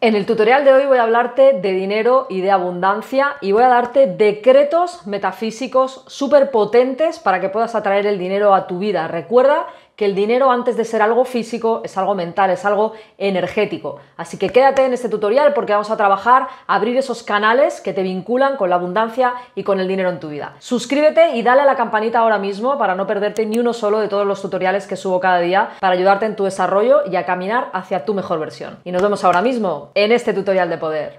En el tutorial de hoy voy a hablarte de dinero y de abundancia y voy a darte decretos metafísicos súper potentes para que puedas atraer el dinero a tu vida. Recuerda que el dinero antes de ser algo físico es algo mental, es algo energético. Así que quédate en este tutorial porque vamos a trabajar, a abrir esos canales que te vinculan con la abundancia y con el dinero en tu vida. Suscríbete y dale a la campanita ahora mismo para no perderte ni uno solo de todos los tutoriales que subo cada día para ayudarte en tu desarrollo y a caminar hacia tu mejor versión. Y nos vemos ahora mismo en este tutorial de poder.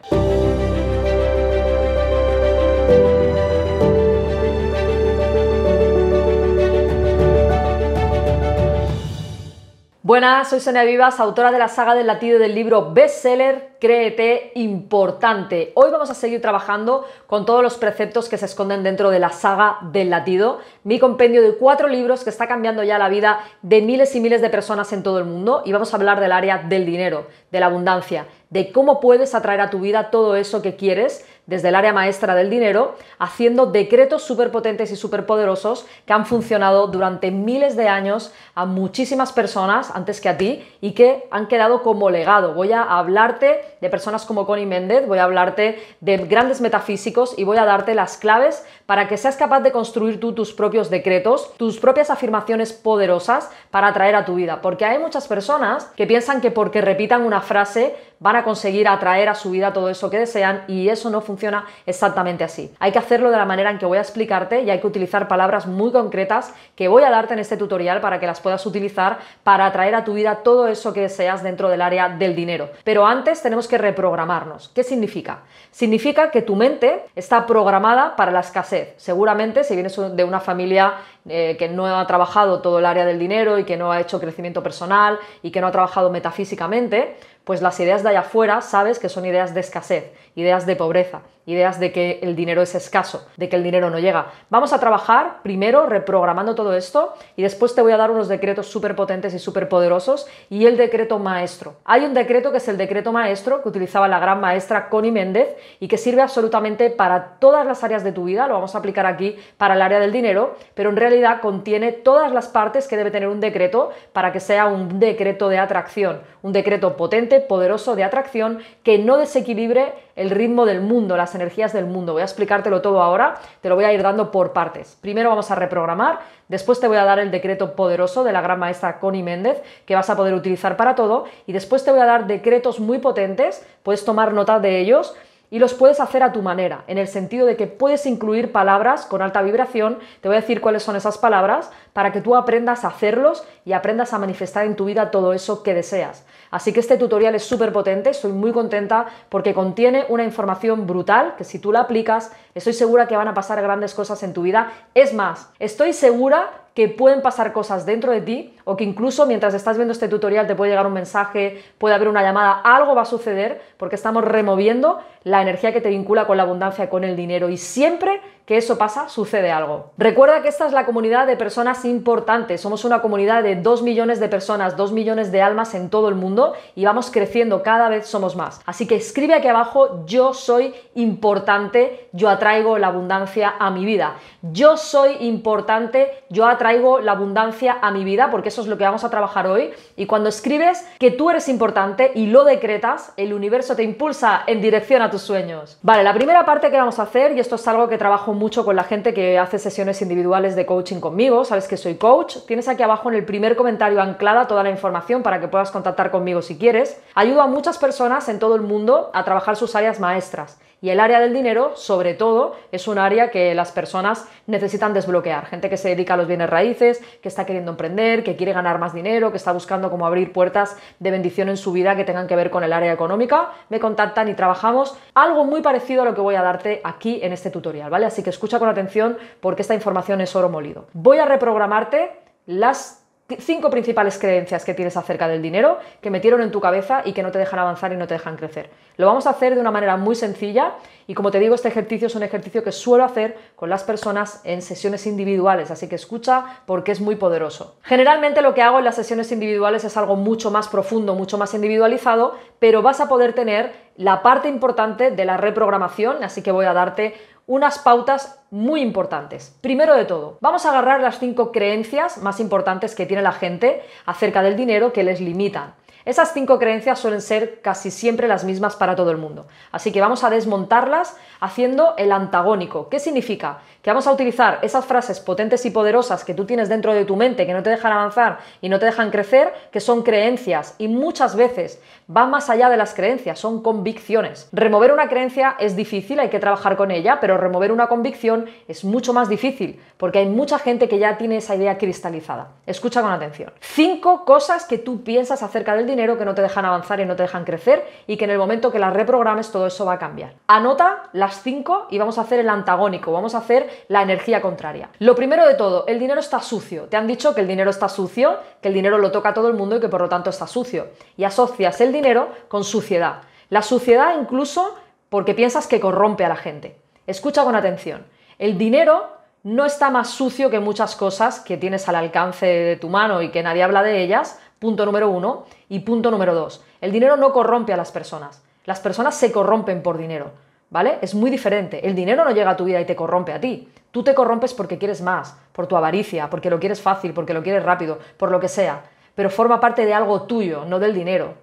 Buenas, soy Sonia Vivas, autora de la saga del latido del libro bestseller Créete Importante. Hoy vamos a seguir trabajando con todos los preceptos que se esconden dentro de la saga del latido, mi compendio de cuatro libros que está cambiando ya la vida de miles y miles de personas en todo el mundo y vamos a hablar del área del dinero, de la abundancia, de cómo puedes atraer a tu vida todo eso que quieres desde el área maestra del dinero, haciendo decretos superpotentes y superpoderosos que han funcionado durante miles de años a muchísimas personas antes que a ti y que han quedado como legado. Voy a hablarte de personas como Connie Méndez, voy a hablarte de grandes metafísicos y voy a darte las claves para que seas capaz de construir tú tus propios decretos, tus propias afirmaciones poderosas para atraer a tu vida. Porque hay muchas personas que piensan que porque repitan una frase van a conseguir atraer a su vida todo eso que desean y eso no funciona exactamente así. Hay que hacerlo de la manera en que voy a explicarte y hay que utilizar palabras muy concretas que voy a darte en este tutorial para que las puedas utilizar para atraer a tu vida todo eso que deseas dentro del área del dinero. Pero antes tenemos que reprogramarnos. ¿Qué significa? Significa que tu mente está programada para la escasez. Seguramente si vienes de una familia eh, que no ha trabajado todo el área del dinero y que no ha hecho crecimiento personal y que no ha trabajado metafísicamente, pues las ideas de allá afuera sabes que son ideas de escasez ideas de pobreza, ideas de que el dinero es escaso, de que el dinero no llega. Vamos a trabajar primero reprogramando todo esto y después te voy a dar unos decretos súper potentes y súper poderosos y el decreto maestro. Hay un decreto que es el decreto maestro que utilizaba la gran maestra Connie Méndez y que sirve absolutamente para todas las áreas de tu vida, lo vamos a aplicar aquí para el área del dinero, pero en realidad contiene todas las partes que debe tener un decreto para que sea un decreto de atracción, un decreto potente, poderoso de atracción que no desequilibre el el ritmo del mundo, las energías del mundo. Voy a explicártelo todo ahora, te lo voy a ir dando por partes. Primero vamos a reprogramar, después te voy a dar el decreto poderoso de la gran maestra Connie Méndez, que vas a poder utilizar para todo, y después te voy a dar decretos muy potentes, puedes tomar nota de ellos y los puedes hacer a tu manera, en el sentido de que puedes incluir palabras con alta vibración, te voy a decir cuáles son esas palabras, para que tú aprendas a hacerlos y aprendas a manifestar en tu vida todo eso que deseas. Así que este tutorial es súper potente, estoy muy contenta porque contiene una información brutal que si tú la aplicas, estoy segura que van a pasar grandes cosas en tu vida. Es más, estoy segura que pueden pasar cosas dentro de ti o que incluso mientras estás viendo este tutorial te puede llegar un mensaje, puede haber una llamada, algo va a suceder porque estamos removiendo la energía que te vincula con la abundancia, con el dinero y siempre que eso pasa, sucede algo. Recuerda que esta es la comunidad de personas importantes. Somos una comunidad de 2 millones de personas, 2 millones de almas en todo el mundo y vamos creciendo, cada vez somos más. Así que escribe aquí abajo, yo soy importante, yo atraigo la abundancia a mi vida. Yo soy importante, yo atraigo la abundancia a mi vida, porque eso es lo que vamos a trabajar hoy. Y cuando escribes que tú eres importante y lo decretas, el universo te impulsa en dirección a tus sueños. Vale, la primera parte que vamos a hacer, y esto es algo que trabajo mucho con la gente que hace sesiones individuales de coaching conmigo, sabes que soy coach. Tienes aquí abajo en el primer comentario anclada toda la información para que puedas contactar conmigo si quieres. Ayudo a muchas personas en todo el mundo a trabajar sus áreas maestras y el área del dinero, sobre todo, es un área que las personas necesitan desbloquear. Gente que se dedica a los bienes raíces, que está queriendo emprender, que quiere ganar más dinero, que está buscando cómo abrir puertas de bendición en su vida que tengan que ver con el área económica, me contactan y trabajamos algo muy parecido a lo que voy a darte aquí en este tutorial, ¿vale? Así que escucha con atención porque esta información es oro molido. Voy a reprogramarte las cinco principales creencias que tienes acerca del dinero que metieron en tu cabeza y que no te dejan avanzar y no te dejan crecer. Lo vamos a hacer de una manera muy sencilla y como te digo, este ejercicio es un ejercicio que suelo hacer con las personas en sesiones individuales, así que escucha porque es muy poderoso. Generalmente lo que hago en las sesiones individuales es algo mucho más profundo, mucho más individualizado, pero vas a poder tener la parte importante de la reprogramación, así que voy a darte unas pautas muy importantes. Primero de todo, vamos a agarrar las cinco creencias más importantes que tiene la gente acerca del dinero que les limitan. Esas cinco creencias suelen ser casi siempre las mismas para todo el mundo, así que vamos a desmontarlas haciendo el antagónico. ¿Qué significa? Que vamos a utilizar esas frases potentes y poderosas que tú tienes dentro de tu mente, que no te dejan avanzar y no te dejan crecer, que son creencias y muchas veces va más allá de las creencias, son convicciones. Remover una creencia es difícil, hay que trabajar con ella, pero remover una convicción es mucho más difícil, porque hay mucha gente que ya tiene esa idea cristalizada. Escucha con atención. Cinco cosas que tú piensas acerca del dinero, que no te dejan avanzar y no te dejan crecer y que en el momento que las reprogrames todo eso va a cambiar. Anota las cinco y vamos a hacer el antagónico, vamos a hacer la energía contraria. Lo primero de todo, el dinero está sucio. Te han dicho que el dinero está sucio, que el dinero lo toca a todo el mundo y que por lo tanto está sucio. Y asocias el dinero con suciedad. La suciedad incluso porque piensas que corrompe a la gente. Escucha con atención. El dinero no está más sucio que muchas cosas que tienes al alcance de tu mano y que nadie habla de ellas, Punto número uno. Y punto número dos. El dinero no corrompe a las personas. Las personas se corrompen por dinero. ¿Vale? Es muy diferente. El dinero no llega a tu vida y te corrompe a ti. Tú te corrompes porque quieres más, por tu avaricia, porque lo quieres fácil, porque lo quieres rápido, por lo que sea. Pero forma parte de algo tuyo, no del dinero.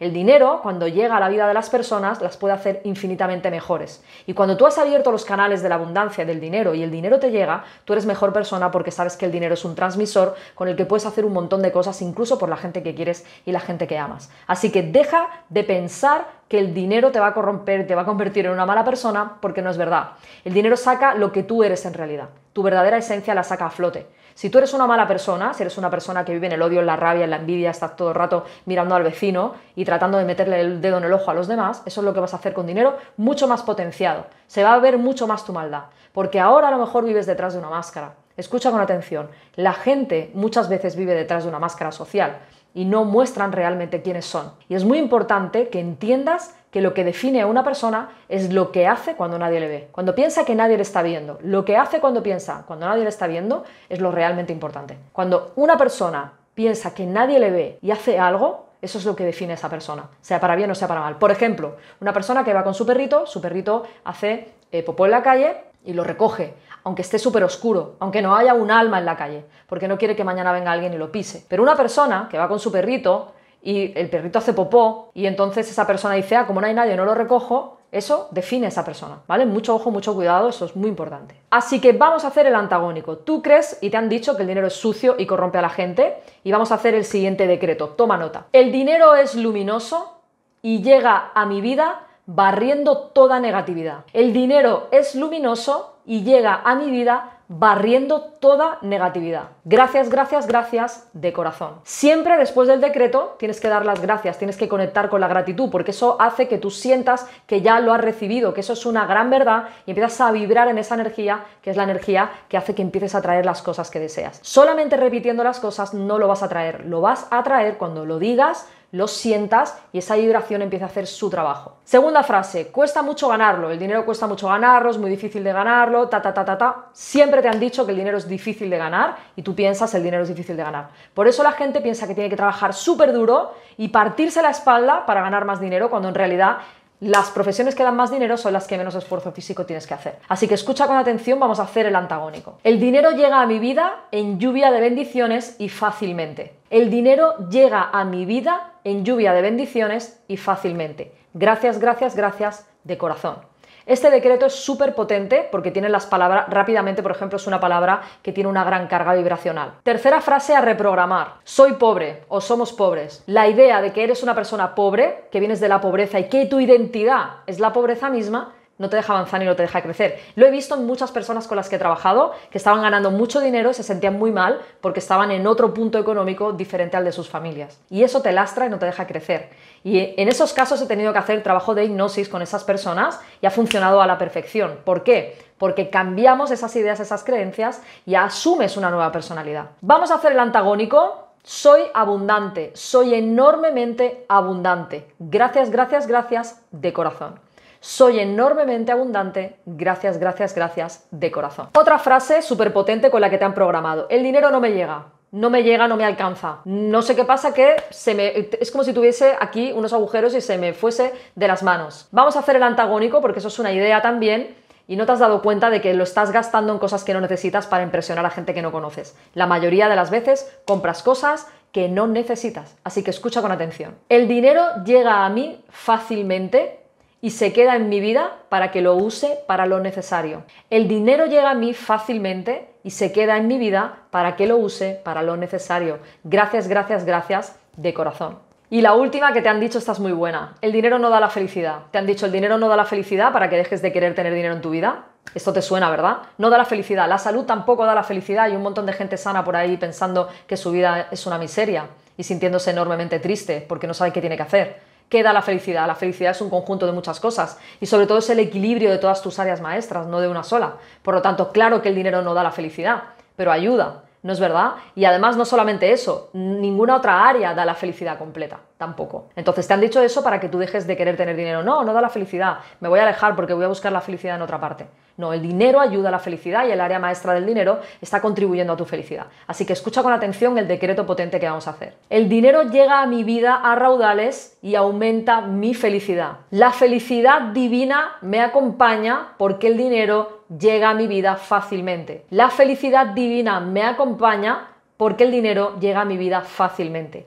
El dinero, cuando llega a la vida de las personas, las puede hacer infinitamente mejores. Y cuando tú has abierto los canales de la abundancia, del dinero, y el dinero te llega, tú eres mejor persona porque sabes que el dinero es un transmisor con el que puedes hacer un montón de cosas, incluso por la gente que quieres y la gente que amas. Así que deja de pensar que el dinero te va a corromper, te va a convertir en una mala persona, porque no es verdad. El dinero saca lo que tú eres en realidad. Tu verdadera esencia la saca a flote. Si tú eres una mala persona, si eres una persona que vive en el odio, en la rabia, en la envidia, estás todo el rato mirando al vecino, y tratando de meterle el dedo en el ojo a los demás, eso es lo que vas a hacer con dinero mucho más potenciado. Se va a ver mucho más tu maldad, porque ahora a lo mejor vives detrás de una máscara. Escucha con atención, la gente muchas veces vive detrás de una máscara social y no muestran realmente quiénes son. Y es muy importante que entiendas que lo que define a una persona es lo que hace cuando nadie le ve, cuando piensa que nadie le está viendo. Lo que hace cuando piensa, cuando nadie le está viendo, es lo realmente importante. Cuando una persona piensa que nadie le ve y hace algo, eso es lo que define a esa persona, sea para bien o sea para mal. Por ejemplo, una persona que va con su perrito, su perrito hace eh, popó en la calle y lo recoge, aunque esté súper oscuro, aunque no haya un alma en la calle, porque no quiere que mañana venga alguien y lo pise. Pero una persona que va con su perrito, y el perrito hace popó y entonces esa persona dice, ah, como no hay nadie, no lo recojo, eso define a esa persona, ¿vale? Mucho ojo, mucho cuidado, eso es muy importante. Así que vamos a hacer el antagónico. Tú crees y te han dicho que el dinero es sucio y corrompe a la gente y vamos a hacer el siguiente decreto. Toma nota. El dinero es luminoso y llega a mi vida barriendo toda negatividad. El dinero es luminoso y llega a mi vida barriendo toda negatividad. Gracias, gracias, gracias de corazón. Siempre después del decreto tienes que dar las gracias, tienes que conectar con la gratitud, porque eso hace que tú sientas que ya lo has recibido, que eso es una gran verdad y empiezas a vibrar en esa energía, que es la energía que hace que empieces a traer las cosas que deseas. Solamente repitiendo las cosas no lo vas a traer, lo vas a traer cuando lo digas, lo sientas y esa vibración empieza a hacer su trabajo. Segunda frase, cuesta mucho ganarlo, el dinero cuesta mucho ganarlo, es muy difícil de ganarlo, ta, ta, ta, ta, ta. Siempre te han dicho que el dinero es difícil de ganar y tú piensas el dinero es difícil de ganar. Por eso la gente piensa que tiene que trabajar súper duro y partirse la espalda para ganar más dinero cuando en realidad las profesiones que dan más dinero son las que menos esfuerzo físico tienes que hacer. Así que escucha con atención, vamos a hacer el antagónico. El dinero llega a mi vida en lluvia de bendiciones y fácilmente. El dinero llega a mi vida en lluvia de bendiciones y fácilmente. Gracias, gracias, gracias de corazón. Este decreto es súper potente porque tiene las palabras, rápidamente, por ejemplo, es una palabra que tiene una gran carga vibracional. Tercera frase a reprogramar. Soy pobre o somos pobres. La idea de que eres una persona pobre, que vienes de la pobreza y que tu identidad es la pobreza misma, no te deja avanzar ni no te deja crecer. Lo he visto en muchas personas con las que he trabajado que estaban ganando mucho dinero y se sentían muy mal porque estaban en otro punto económico diferente al de sus familias. Y eso te lastra y no te deja crecer. Y en esos casos he tenido que hacer trabajo de hipnosis con esas personas y ha funcionado a la perfección. ¿Por qué? Porque cambiamos esas ideas, esas creencias y asumes una nueva personalidad. Vamos a hacer el antagónico soy abundante, soy enormemente abundante. Gracias, gracias, gracias de corazón. Soy enormemente abundante, gracias, gracias, gracias, de corazón. Otra frase súper potente con la que te han programado. El dinero no me llega no me llega, no me alcanza. No sé qué pasa que se me es como si tuviese aquí unos agujeros y se me fuese de las manos. Vamos a hacer el antagónico porque eso es una idea también y no te has dado cuenta de que lo estás gastando en cosas que no necesitas para impresionar a gente que no conoces. La mayoría de las veces compras cosas que no necesitas, así que escucha con atención. El dinero llega a mí fácilmente y se queda en mi vida para que lo use para lo necesario. El dinero llega a mí fácilmente y se queda en mi vida para que lo use para lo necesario. Gracias, gracias, gracias de corazón. Y la última que te han dicho, estás muy buena. El dinero no da la felicidad. Te han dicho, el dinero no da la felicidad para que dejes de querer tener dinero en tu vida. Esto te suena, ¿verdad? No da la felicidad. La salud tampoco da la felicidad. y un montón de gente sana por ahí pensando que su vida es una miseria y sintiéndose enormemente triste porque no sabe qué tiene que hacer. ¿Qué da la felicidad? La felicidad es un conjunto de muchas cosas y sobre todo es el equilibrio de todas tus áreas maestras, no de una sola. Por lo tanto, claro que el dinero no da la felicidad, pero ayuda, ¿no es verdad? Y además no solamente eso, ninguna otra área da la felicidad completa tampoco. Entonces te han dicho eso para que tú dejes de querer tener dinero. No, no da la felicidad, me voy a alejar porque voy a buscar la felicidad en otra parte. No, el dinero ayuda a la felicidad y el área maestra del dinero está contribuyendo a tu felicidad. Así que escucha con atención el decreto potente que vamos a hacer. El dinero llega a mi vida a raudales y aumenta mi felicidad. La felicidad divina me acompaña porque el dinero llega a mi vida fácilmente. La felicidad divina me acompaña porque el dinero llega a mi vida fácilmente.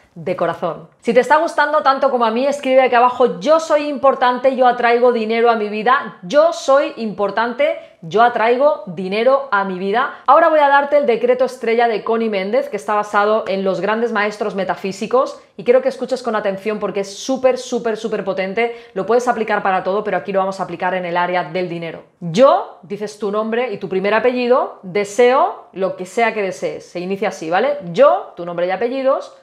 de corazón. Si te está gustando tanto como a mí, escribe aquí abajo, yo soy importante, yo atraigo dinero a mi vida, yo soy importante, yo atraigo dinero a mi vida. Ahora voy a darte el decreto estrella de Connie Méndez, que está basado en los grandes maestros metafísicos, y quiero que escuches con atención porque es súper, súper, súper potente, lo puedes aplicar para todo, pero aquí lo vamos a aplicar en el área del dinero. Yo, dices tu nombre y tu primer apellido, deseo lo que sea que desees, se inicia así, ¿vale? Yo, tu nombre y apellidos,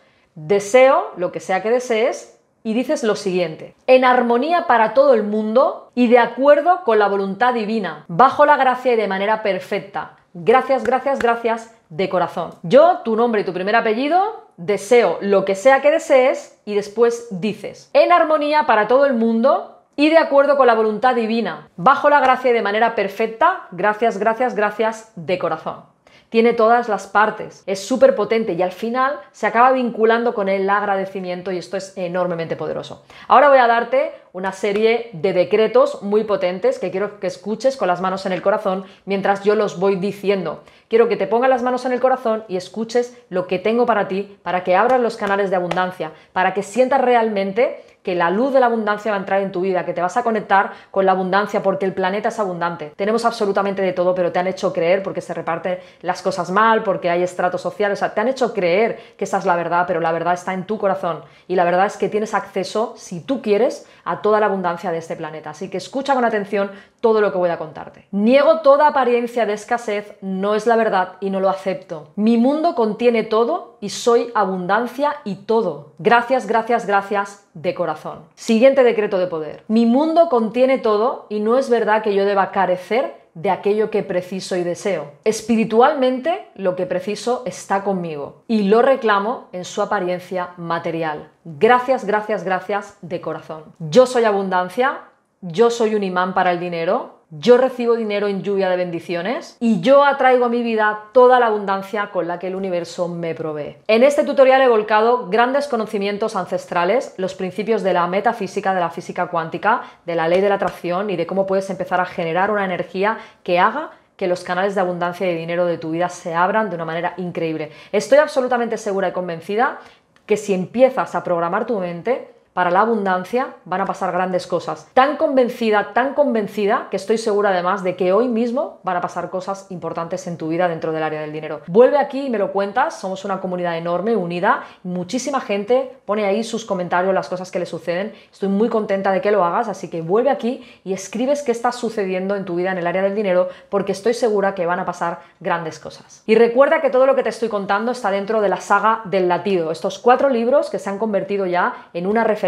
deseo lo que sea que desees y dices lo siguiente, en armonía para todo el mundo y de acuerdo con la voluntad divina, bajo la gracia y de manera perfecta. Gracias, gracias, gracias de corazón. Yo, tu nombre y tu primer apellido, deseo lo que sea que desees y después dices, en armonía para todo el mundo y de acuerdo con la voluntad divina, bajo la gracia y de manera perfecta, gracias, gracias, gracias de corazón. Tiene todas las partes, es súper potente y al final se acaba vinculando con el agradecimiento y esto es enormemente poderoso. Ahora voy a darte una serie de decretos muy potentes que quiero que escuches con las manos en el corazón mientras yo los voy diciendo. Quiero que te pongas las manos en el corazón y escuches lo que tengo para ti, para que abras los canales de abundancia, para que sientas realmente que la luz de la abundancia va a entrar en tu vida, que te vas a conectar con la abundancia porque el planeta es abundante. Tenemos absolutamente de todo, pero te han hecho creer porque se reparten las cosas mal, porque hay estratos sociales, o sea, te han hecho creer que esa es la verdad, pero la verdad está en tu corazón y la verdad es que tienes acceso, si tú quieres, a toda la abundancia de este planeta. Así que escucha con atención todo lo que voy a contarte. Niego toda apariencia de escasez, no es la verdad y no lo acepto. Mi mundo contiene todo y soy abundancia y todo. Gracias, gracias, gracias de corazón. Siguiente decreto de poder. Mi mundo contiene todo y no es verdad que yo deba carecer de aquello que preciso y deseo. Espiritualmente, lo que preciso está conmigo y lo reclamo en su apariencia material. Gracias, gracias, gracias de corazón. Yo soy abundancia, yo soy un imán para el dinero, yo recibo dinero en lluvia de bendiciones y yo atraigo a mi vida toda la abundancia con la que el universo me provee. En este tutorial he volcado grandes conocimientos ancestrales, los principios de la metafísica, de la física cuántica, de la ley de la atracción y de cómo puedes empezar a generar una energía que haga que los canales de abundancia y de dinero de tu vida se abran de una manera increíble. Estoy absolutamente segura y convencida que si empiezas a programar tu mente, para la abundancia, van a pasar grandes cosas. Tan convencida, tan convencida, que estoy segura además de que hoy mismo van a pasar cosas importantes en tu vida dentro del área del dinero. Vuelve aquí y me lo cuentas, somos una comunidad enorme, unida, muchísima gente pone ahí sus comentarios, las cosas que le suceden. Estoy muy contenta de que lo hagas, así que vuelve aquí y escribes qué está sucediendo en tu vida en el área del dinero, porque estoy segura que van a pasar grandes cosas. Y recuerda que todo lo que te estoy contando está dentro de la saga del latido, estos cuatro libros que se han convertido ya en una referencia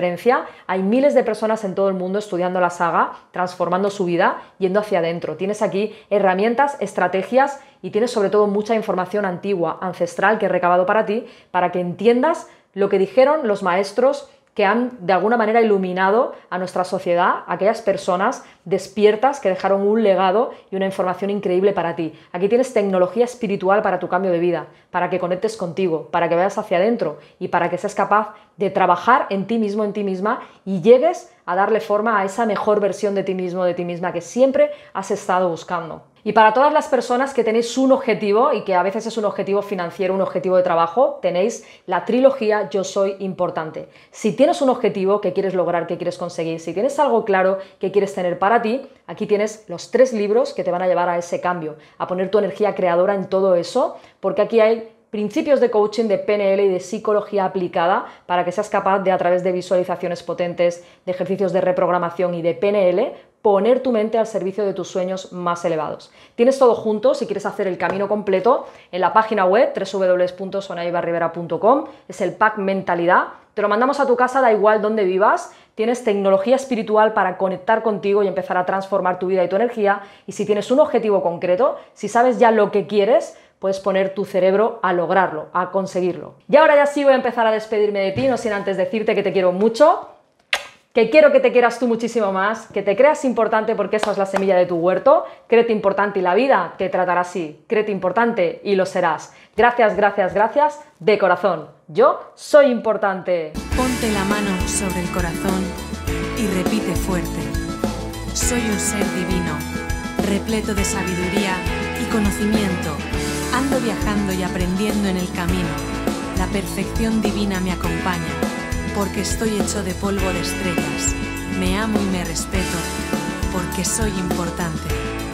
hay miles de personas en todo el mundo estudiando la saga, transformando su vida, yendo hacia adentro. Tienes aquí herramientas, estrategias y tienes sobre todo mucha información antigua, ancestral que he recabado para ti, para que entiendas lo que dijeron los maestros que han de alguna manera iluminado a nuestra sociedad, aquellas personas despiertas que dejaron un legado y una información increíble para ti. Aquí tienes tecnología espiritual para tu cambio de vida, para que conectes contigo, para que vayas hacia adentro y para que seas capaz de trabajar en ti mismo, en ti misma y llegues a darle forma a esa mejor versión de ti mismo, de ti misma que siempre has estado buscando. Y para todas las personas que tenéis un objetivo y que a veces es un objetivo financiero, un objetivo de trabajo, tenéis la trilogía Yo soy importante. Si tienes un objetivo que quieres lograr, que quieres conseguir, si tienes algo claro que quieres tener para ti, aquí tienes los tres libros que te van a llevar a ese cambio, a poner tu energía creadora en todo eso, porque aquí hay principios de coaching, de PNL y de psicología aplicada para que seas capaz de, a través de visualizaciones potentes, de ejercicios de reprogramación y de PNL, poner tu mente al servicio de tus sueños más elevados. Tienes todo junto, si quieres hacer el camino completo, en la página web www.sonaybarribera.com es el pack mentalidad, te lo mandamos a tu casa, da igual donde vivas, tienes tecnología espiritual para conectar contigo y empezar a transformar tu vida y tu energía, y si tienes un objetivo concreto, si sabes ya lo que quieres, puedes poner tu cerebro a lograrlo, a conseguirlo. Y ahora ya sí voy a empezar a despedirme de ti, no sin antes decirte que te quiero mucho, que quiero que te quieras tú muchísimo más, que te creas importante porque esa es la semilla de tu huerto, créete importante y la vida te tratará así, créete importante y lo serás. Gracias, gracias, gracias de corazón. Yo soy importante. Ponte la mano sobre el corazón y repite fuerte. Soy un ser divino, repleto de sabiduría y conocimiento. Ando viajando y aprendiendo en el camino. La perfección divina me acompaña porque estoy hecho de polvo de estrellas. Me amo y me respeto, porque soy importante.